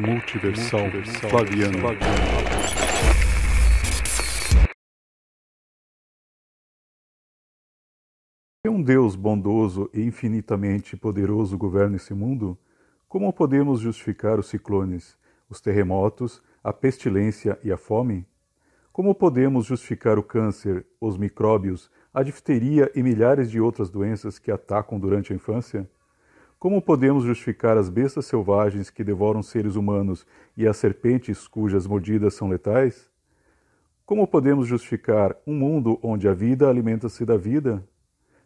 Multiversal, Multiversal Flaviano. Se um Deus bondoso e infinitamente poderoso governa esse mundo, como podemos justificar os ciclones, os terremotos, a pestilência e a fome? Como podemos justificar o câncer, os micróbios, a difteria e milhares de outras doenças que atacam durante a infância? Como podemos justificar as bestas selvagens que devoram seres humanos e as serpentes cujas mordidas são letais? Como podemos justificar um mundo onde a vida alimenta-se da vida?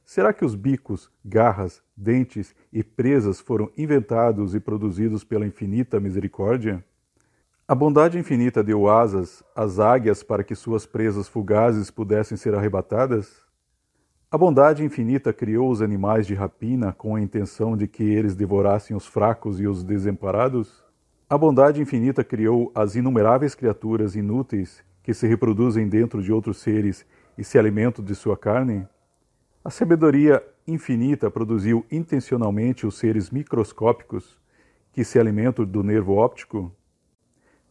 Será que os bicos, garras, dentes e presas foram inventados e produzidos pela infinita misericórdia? A bondade infinita deu asas às águias para que suas presas fugazes pudessem ser arrebatadas? A bondade infinita criou os animais de rapina com a intenção de que eles devorassem os fracos e os desamparados? A bondade infinita criou as inumeráveis criaturas inúteis que se reproduzem dentro de outros seres e se alimentam de sua carne? A sabedoria infinita produziu intencionalmente os seres microscópicos que se alimentam do nervo óptico?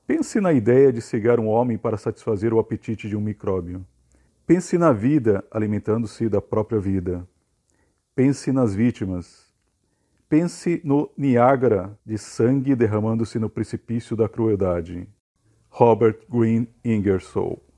Pense na ideia de cegar um homem para satisfazer o apetite de um micróbio. Pense na vida alimentando-se da própria vida. Pense nas vítimas. Pense no Niágara de sangue derramando-se no precipício da crueldade. Robert Greene Ingersoll